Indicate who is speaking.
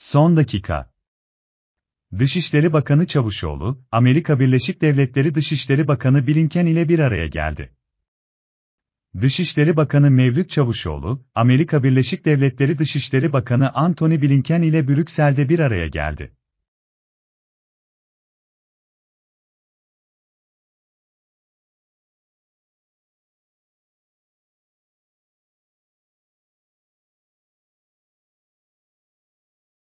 Speaker 1: Son dakika. Dışişleri Bakanı Çavuşoğlu, Amerika Birleşik Devletleri Dışişleri Bakanı Blinken ile bir araya geldi. Dışişleri Bakanı Mevlüt Çavuşoğlu, Amerika Birleşik Devletleri Dışişleri Bakanı Antony Blinken ile Brüksel'de bir araya geldi.